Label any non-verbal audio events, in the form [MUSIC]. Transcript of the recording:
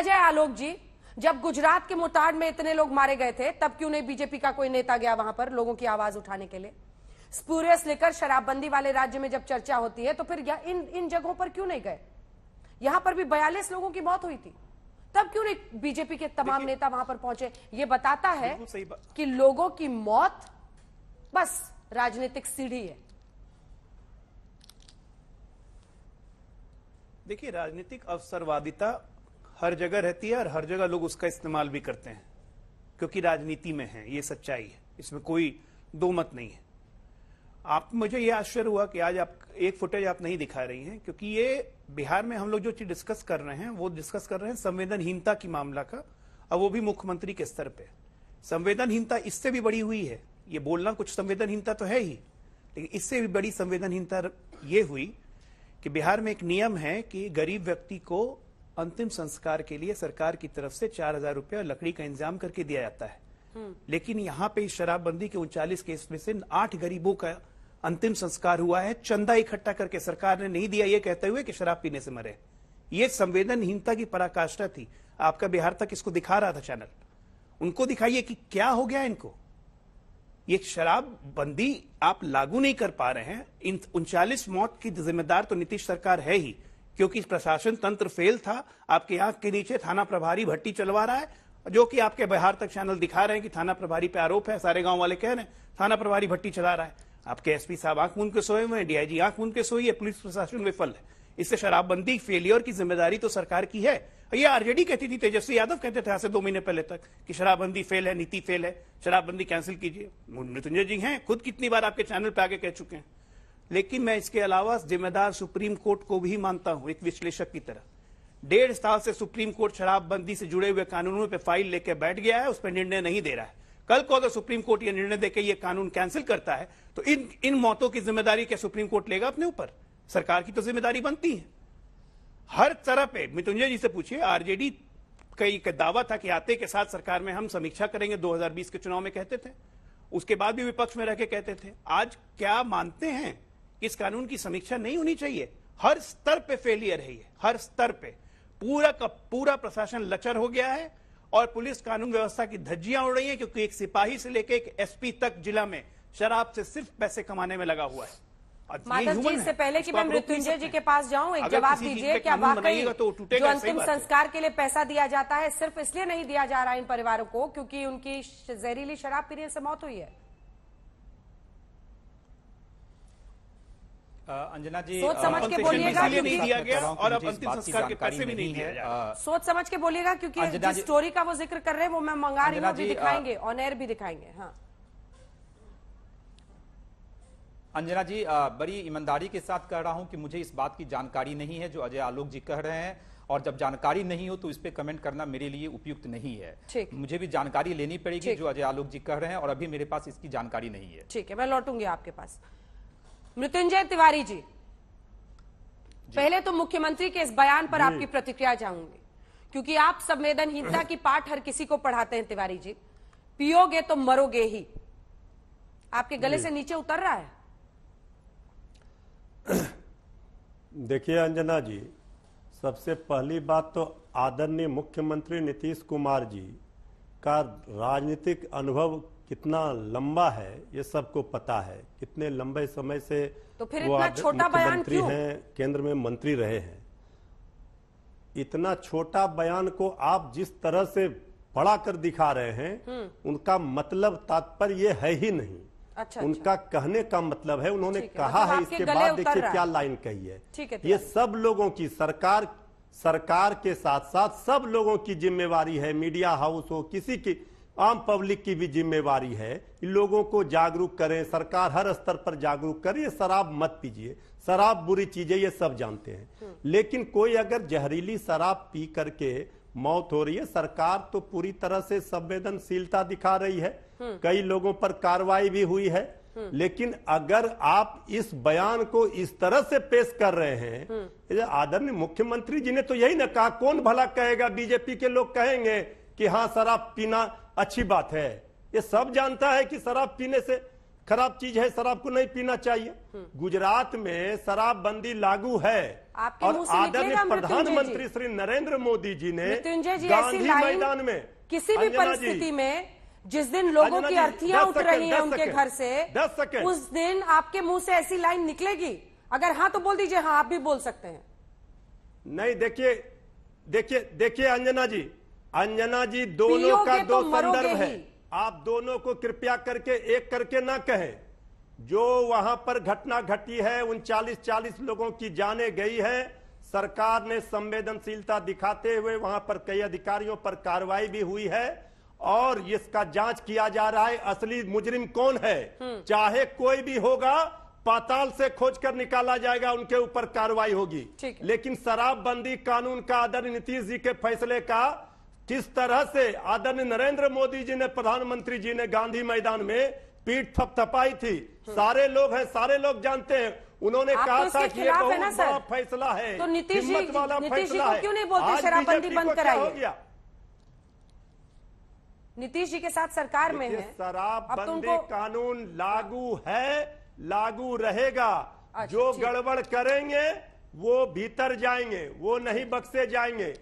अजय आलोक जी जब गुजरात के मुताड़ में इतने लोग मारे गए थे तब क्यों नहीं बीजेपी का कोई नेता गया वहां पर लोगों की आवाज उठाने के लिए स्पूरियस लेकर शराबबंदी वाले राज्य में जब चर्चा होती है तो फिर इन इन जगहों पर क्यों नहीं गए यहां पर भी बयालीस लोगों की मौत हुई थी तब क्यों नहीं बीजेपी के तमाम नेता वहां पर पहुंचे ये बताता है कि लोगों की मौत बस राजनीतिक सीढ़ी है देखिए राजनीतिक अवसरवादिता हर जगह रहती है और हर जगह लोग उसका इस्तेमाल भी करते हैं क्योंकि राजनीति में है ये सच्चाई है इसमें कोई दो मत नहीं है आप मुझे ये आश्चर्य हुआ कि आज आप एक फुटेज आप नहीं दिखा रही हैं क्योंकि ये बिहार में हम लोग जो चीज डिस्कस कर रहे हैं वो डिस्कस कर रहे हैं संवेदनहीनता की मामला का और वो भी मुख्यमंत्री के स्तर पर संवेदनहीनता इससे भी बड़ी हुई है ये बोलना कुछ संवेदनहीनता तो है ही लेकिन इससे भी बड़ी संवेदनहीनता ये हुई कि बिहार में एक नियम है कि गरीब व्यक्ति को अंतिम संस्कार के लिए सरकार की तरफ से चार हजार रूपये और लकड़ी का इंतजाम करके दिया जाता है हम्म। लेकिन यहाँ पे शराबबंदी के उनचालीस केस में से आठ गरीबों का अंतिम संस्कार हुआ है चंदा इकट्ठा करके सरकार ने नहीं दिया ये कहते हुए कि शराब पीने से मरे ये संवेदनहीनता की पराकाष्ठा थी आपका बिहार तक इसको दिखा रहा था चैनल उनको दिखाइए कि क्या हो गया इनको ये शराबबंदी आप लागू नहीं कर पा रहे हैं इन उनचालीस मौत की जिम्मेदार तो नीतीश सरकार है ही क्योंकि प्रशासन तंत्र फेल था आपके आंख के नीचे थाना प्रभारी भट्टी चलवा रहा है जो कि आपके बिहार तक चैनल दिखा रहे हैं कि थाना प्रभारी पे आरोप है सारे गांव वाले कह रहे हैं थाना प्रभारी भट्टी चला रहा है आपके एसपी साहब आंख मूंद के सोए हुए हैं डीआईजी आंख मूंद के सोई है पुलिस प्रशासन विफल है इससे शराबबंदी फेलियर की जिम्मेदारी तो सरकार की है ये आरजेडी कहती थी तेजस्वी यादव कहते थे आज से दो महीने पहले तक कि शराबबंदी फेल है नीति फेल है शराबबंदी कैंसिल कीजिए मृत्युंजय जी हैं खुद कितनी बार आपके चैनल पे आगे कह चुके हैं लेकिन मैं इसके अलावा जिम्मेदार सुप्रीम कोर्ट को भी मानता हूं एक विश्लेषक की तरह डेढ़ साल से सुप्रीम कोर्ट शराबबंदी से जुड़े हुए कानूनों पर फाइल लेकर बैठ गया है उस पर निर्णय नहीं दे रहा है कल को अगर सुप्रीम कोर्ट यह निर्णय देकर यह कानून कैंसिल करता है तो इन इन मौतों की जिम्मेदारी क्या सुप्रीम कोर्ट लेगा अपने ऊपर सरकार की तो जिम्मेदारी बनती है हर तरह पे मितुंजय जी से पूछिए आरजेडी का एक दावा था कि आते के साथ सरकार में हम समीक्षा करेंगे 2020 के चुनाव में कहते थे उसके बाद भी विपक्ष में रह के कहते थे आज क्या मानते हैं इस कानून की समीक्षा नहीं होनी चाहिए हर स्तर पे फेलियर है ये हर स्तर पे पूरा का पूरा प्रशासन लचर हो गया है और पुलिस कानून व्यवस्था की धज्जियां उड़ रही हैं क्योंकि एक सिपाही से लेकर एक एसपी तक जिला में शराब से सिर्फ पैसे कमाने में लगा हुआ है जी इससे पहले कि मैं मृत्युंजय जी के पास जाऊं एक जवाब दीजिए क्या वाकई तो जो अंतिम संस्कार के लिए पैसा दिया जाता है सिर्फ इसलिए नहीं दिया जा रहा है इन परिवारों को क्योंकि उनकी जहरीली शराब पीने से मौत हुई है अंजना जी सोच समझ के बोलिएगा क्योंकि दिया गया और अब अंतिम संस्कार के पैसे भी नहीं दिए सोच समझ के बोलिएगा क्योंकि जिस स्टोरी का वो जिक्र कर रहे हैं वो मैं मंगा रही हूँ दिखाएंगे ऑन एयर भी दिखाएंगे हाँ अंजना जी बड़ी ईमानदारी के साथ कह रहा हूं कि मुझे इस बात की जानकारी नहीं है जो अजय आलोक जी कह रहे हैं और जब जानकारी नहीं हो तो इस पर कमेंट करना मेरे लिए उपयुक्त नहीं है मुझे भी जानकारी लेनी पड़ेगी जो अजय आलोक जी कह रहे हैं और अभी मेरे पास इसकी जानकारी नहीं है ठीक है मैं लौटूंगी आपके पास मृत्युंजय तिवारी जी, जी पहले तो मुख्यमंत्री के इस बयान पर आपकी प्रतिक्रिया चाहूंगी क्योंकि आप संवेदनहीनता की पाठ हर किसी को पढ़ाते हैं तिवारी जी पियोगे तो मरोगे ही आपके गले से नीचे उतर रहा है [CLEARS THROAT] देखिए अंजना जी सबसे पहली बात तो आदरणीय मुख्यमंत्री नीतीश कुमार जी का राजनीतिक अनुभव कितना लंबा है ये सबको पता है कितने लंबे समय से तो फिर वो इतना छोटा बयान क्यों? हैं केंद्र में मंत्री रहे हैं इतना छोटा बयान को आप जिस तरह से बड़ा कर दिखा रहे हैं हम्म। उनका मतलब तात्पर्य है ही नहीं अच्छा, अच्छा। उनका अच्छा। कहने का मतलब है उन्होंने कहा मतलब है इसके बाद देखिए क्या लाइन कही है है ये सब लोगों की सरकार सरकार के साथ साथ सब लोगों की जिम्मेवारी है मीडिया हाउस हो किसी की आम पब्लिक की भी जिम्मेवारी है लोगों को जागरूक करें सरकार हर स्तर पर जागरूक करे शराब मत पीजिए शराब बुरी चीज है ये सब जानते हैं हम्म। लेकिन कोई अगर जहरीली शराब पी करके मौत हो रही है सरकार तो पूरी तरह से संवेदनशीलता दिखा रही है हम्म। कई लोगों पर कार्रवाई भी हुई है हम्म। लेकिन अगर आप इस बयान को इस तरह से पेश कर रहे हैं आदरणीय मुख्यमंत्री जी ने तो यही ना कहा कौन भला कहेगा बीजेपी के लोग कहेंगे कि हाँ शराब पीना अच्छी बात है ये सब जानता है कि शराब पीने से खराब चीज है शराब को नहीं पीना चाहिए हम्म। गुजरात में शराब बंदी लागू है और आदरणीय प्रधानमंत्री श्री नरेंद्र मोदी जी ने गांधी मैदान में किसी भी परिस्थिति में जिस दिन लोगों की अर्थियां उठ रही हैं उनके घर से दस सेकेंड उस दिन आपके मुंह से ऐसी लाइन निकलेगी अगर हाँ तो बोल दीजिए हाँ आप भी बोल सकते हैं नहीं देखिए देखिए देखिए अंजना जी अंजना जी दोनों का तो दो तो संदर्भ है आप दोनों को कृपया करके एक करके ना कहें जो वहां पर घटना घटी है उन 40-40 लोगों की जाने गई है सरकार ने संवेदनशीलता दिखाते हुए वहां पर कई अधिकारियों पर कार्रवाई भी हुई है और इसका जांच किया जा रहा है असली मुजरिम कौन है हम्म। चाहे कोई भी होगा पाताल से खोज कर निकाला जाएगा उनके ऊपर कार्रवाई होगी लेकिन शराबबंदी कानून का आदर नीतीश जी के फैसले का जिस तरह से आदरणीय नरेंद्र मोदी जी ने प्रधानमंत्री जी ने गांधी मैदान में पीठ थपथपाई थी हम्म। सारे लोग हैं सारे लोग जानते हैं उन्होंने कहा था कि ये बहुत बड़ा फैसला है तो नीतीश जी वाला फैसला क्यों नहीं बोलते शराबबंदी बंद कराइए नीतीश जी के साथ सरकार में है शराबबंदी कानून लागू है लागू रहेगा अच्छा, जो गड़बड़ करेंगे वो भीतर जाएंगे वो नहीं बक्से जाएंगे